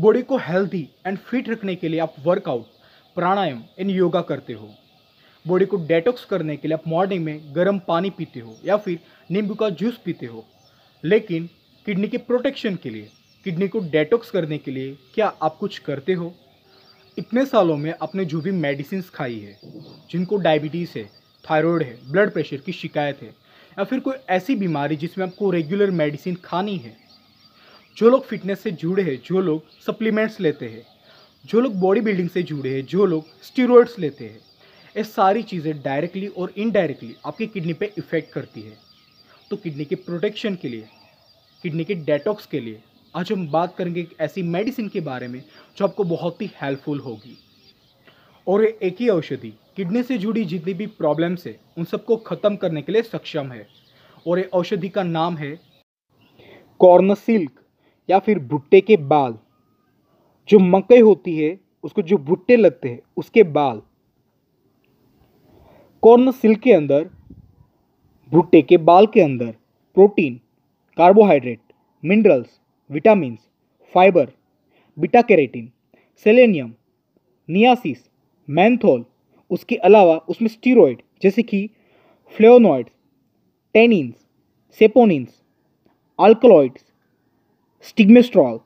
body को healthy and fit रखने के लिए आप वर्कआउट प्राणायाम एंड योगा करते हो बॉडी को डेटॉक्स करने के लिए आप मॉर्निंग में गर्म पानी पीते हो या फिर नींबू का जूस पीते हो लेकिन किडनी के प्रोटेक्शन के लिए किडनी को डेटॉक्स करने के लिए क्या आप कुछ करते हो इतने सालों में आपने जो भी मेडिसिन खाई है जिनको डायबिटीज़ है थायरॉयड है ब्लड प्रेशर की शिकायत है या फिर कोई ऐसी बीमारी जिसमें आपको रेगुलर मेडिसिन खानी है जो लोग फिटनेस से जुड़े हैं जो लोग सप्लीमेंट्स लेते हैं जो लोग बॉडी बिल्डिंग से जुड़े हैं जो लोग स्टीरोड्स लेते हैं ये सारी चीज़ें डायरेक्टली और इनडायरेक्टली आपकी किडनी पे इफ़ेक्ट करती है तो किडनी के प्रोटेक्शन के लिए किडनी के डेटॉक्स के लिए आज हम बात करेंगे ऐसी मेडिसिन के बारे में जो आपको बहुत ही हेल्पफुल होगी और ये एक ही औषधि किडनी से जुड़ी जितनी भी प्रॉब्लम्स है उन सबको ख़त्म करने के लिए सक्षम है और ये औषधि का नाम है कॉर्नसिल्क या फिर भुट्टे के बाल जो मकई होती है उसको जो भुट्टे लगते हैं उसके बाल कॉर्न सिल्क के अंदर भुट्टे के बाल के अंदर protein carbohydrate minerals vitamins fibre beta carotene selenium niacin menthol उसके अलावा उसमें स्टीरोइड जैसे कि flavonoids tannins saponins alkaloids stigmasterol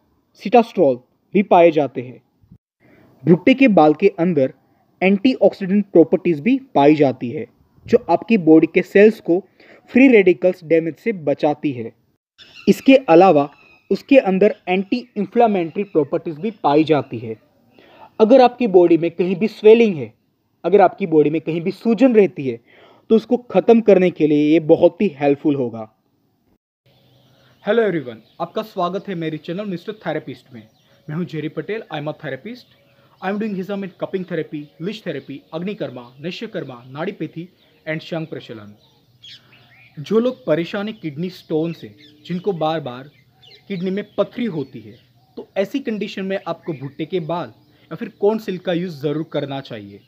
sitosterol भी पाए जाते हैं भुट्टे के बाल के अंदर एंटीऑक्सीडेंट प्रॉपर्टीज़ भी पाई जाती है जो आपकी बॉडी के सेल्स को फ्री रेडिकल्स डैमेज से बचाती है इसके अलावा उसके अंदर एंटी इन्फ्लामेंट्री प्रॉपर्टीज़ भी पाई जाती है अगर आपकी बॉडी में कहीं भी स्वेलिंग है अगर आपकी बॉडी में कहीं भी सूजन रहती है तो उसको ख़त्म करने के लिए ये बहुत ही हेल्पफुल होगा हेलो एवरीवन आपका स्वागत है मेरे चैनल मिस्टर थेरेपिस्ट में मैं हूं Jerry Patel I am a therapist I am doing हिजाम in cupping therapy leech therapy अग्निकर्मा नश्यकर्मा नाड़ीपेथी एंड शंग प्रचलन जो लोग परेशान हैं किडनी स्टोन से जिनको बार बार किडनी में पथरी होती है तो ऐसी कंडीशन में आपको भुट्टे के बाल या फिर कौन सिल्क का यूज़ ज़रूर करना चाहिए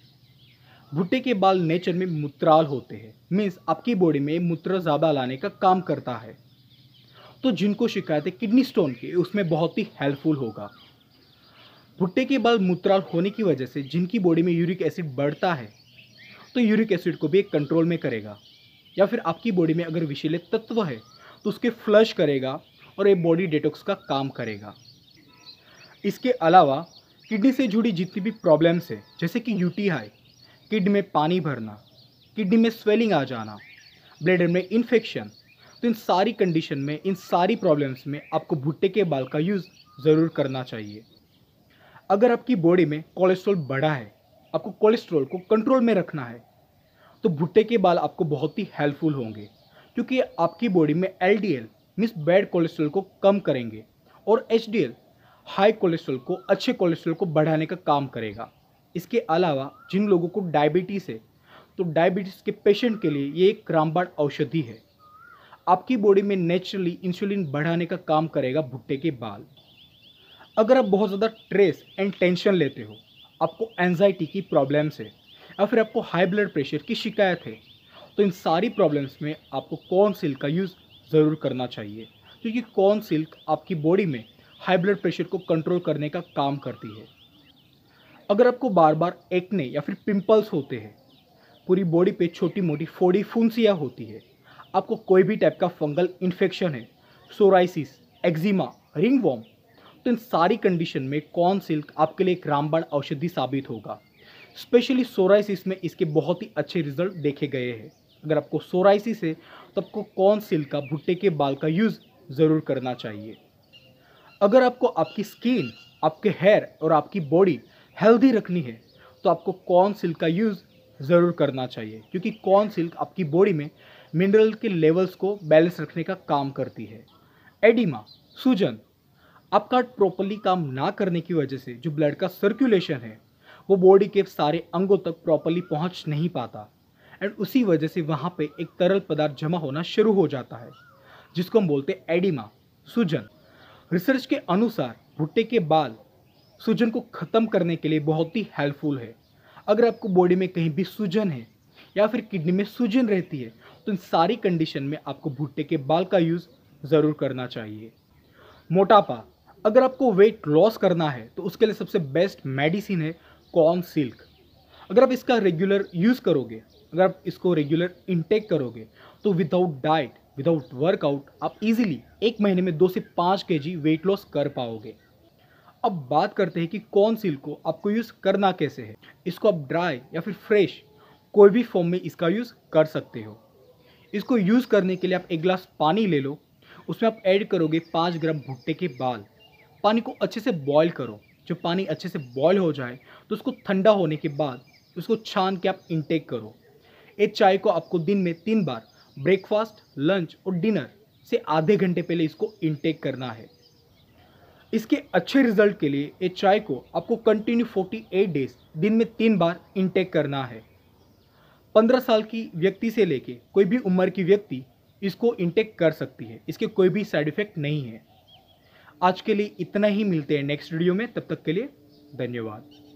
भुट्टे के बाल नेचर में मूत्राल होते हैं मीन्स आपकी बॉडी में मूत्र ज़्यादा लाने का काम करता है तो जिनको शिकायत है किडनी स्टोन की उसमें बहुत ही हेल्पफुल होगा भुट्टे के बल मूत्राल होने की वजह से जिनकी बॉडी में यूरिक एसिड बढ़ता है तो यूरिक एसिड को भी एक कंट्रोल में करेगा या फिर आपकी बॉडी में अगर विषैले तत्व है तो उसके फ्लश करेगा और ये बॉडी डिटॉक्स का काम करेगा इसके अलावा किडनी से जुड़ी जितनी भी प्रॉब्लम्स है जैसे कि यूटीआई किडनी में पानी भरना किडनी में स्वेलिंग आ जाना ब्लेडर में इन्फेक्शन तो इन सारी कंडीशन में इन सारी प्रॉब्लम्स में आपको भुट्टे के बाल का यूज़ ज़रूर करना चाहिए अगर आपकी बॉडी में कोलेस्ट्रॉल बढ़ा है आपको कोलेस्ट्रॉल को कंट्रोल में रखना है तो भुट्टे के बाल आपको बहुत ही हेल्पफुल होंगे क्योंकि आपकी बॉडी में L D L means bad cholesterol को कम करेंगे और H D L high cholesterol को अच्छे कोलेस्ट्रॉल को बढ़ाने का काम करेगा इसके अलावा जिन लोगों को डायबिटीज़ है तो डायबिटीज़ के पेशेंट के लिए ये एक रामबाण औषधि है आपकी बॉडी में नेचुरली इंसुलिन बढ़ाने का काम करेगा भुट्टे के बाल अगर आप बहुत ज़्यादा स्ट्रेस एंड टेंशन लेते हो आपको एनजाइटी की प्रॉब्लम्स है या फिर आपको हाई ब्लड प्रेशर की शिकायत है तो इन सारी प्रॉब्लम्स में आपको कौन सिल्क का यूज़ ज़रूर करना चाहिए क्योंकि कौन सिल्क आपकी बॉडी में हाई ब्लड प्रेशर को कंट्रोल करने का काम करती है अगर आपको बार बार एक्ने या फिर पिंपल्स होते हैं पूरी बॉडी पे छोटी मोटी फोड़ी फुंसियाँ होती है आपको कोई भी टाइप का फंगल इन्फेक्शन है सोराइसिस एक्जिमा रिंग वॉम तो इन सारी कंडीशन में कॉर्न सिल्क आपके लिए एक रामबाण औषधि साबित होगा स्पेशली सोराइसिस में इसके बहुत ही अच्छे रिजल्ट देखे गए हैं अगर आपको सोराइसिस है तो आपको कॉर्न सिल्क का भुट्टे के बाल का यूज़ ज़रूर करना चाहिए अगर आपको आपकी स्किन आपके हेयर और आपकी बॉडी हेल्दी रखनी है तो आपको कॉर्न सिल्क का यूज़ ज़रूर करना चाहिए क्योंकि कॉर्न सिल्क आपकी बॉडी में मिनरल के लेवल्स को बैलेंस रखने का काम करती है एडिमा सूजन आपका प्रॉपरली काम ना करने की वजह से जो ब्लड का सर्कुलेशन है वो बॉडी के सारे अंगों तक प्रॉपरली पहुंच नहीं पाता एंड उसी वजह से वहाँ पे एक तरल पदार्थ जमा होना शुरू हो जाता है जिसको हम बोलते हैं एडिमा सूजन रिसर्च के अनुसार भुट्टे के बाल सूजन को ख़त्म करने के लिए बहुत ही हेल्पफुल है अगर आपको बॉडी में कहीं भी सूजन है या फिर किडनी में सूजन रहती है तो इन सारी कंडीशन में आपको भुट्टे के बाल का यूज़ ज़रूर करना चाहिए मोटापा अगर आपको वेट लॉस करना है तो उसके लिए सबसे बेस्ट मेडिसिन है कॉर्न सिल्क अगर आप इसका रेगुलर यूज़ करोगे अगर आप इसको रेगुलर इनटेक करोगे तो विदाउट डाइट विदाउट वर्कआउट आप इजीली एक महीने में दो से पाँच के जी वेट लॉस कर पाओगे अब बात करते हैं कि कौन सिल्क को आपको यूज़ करना कैसे है इसको आप ड्राई या फिर फ्रेश कोई भी फॉर्म में इसका यूज़ कर सकते हो इसको यूज़ करने के लिए आप एक गिलास पानी ले लो उसमें आप ऐड करोगे पाँच ग्राम भुट्टे के बाल पानी को अच्छे से बॉयल करो जब पानी अच्छे से बॉयल हो जाए तो उसको ठंडा होने के बाद उसको छान के आप इंटेक करो इस चाय को आपको दिन में तीन बार ब्रेकफास्ट लंच और डिनर से आधे घंटे पहले इसको इंटेक करना है इसके अच्छे रिजल्ट के लिए ये चाय को आपको कंटिन्यू 48 डेज दिन में तीन बार इंटेक करना है पंद्रह साल की व्यक्ति से लेके कोई भी उम्र की व्यक्ति इसको इंटेक कर सकती है इसके कोई भी साइड इफेक्ट नहीं है आज के लिए इतना ही मिलते हैं नेक्स्ट वीडियो में तब तक के लिए धन्यवाद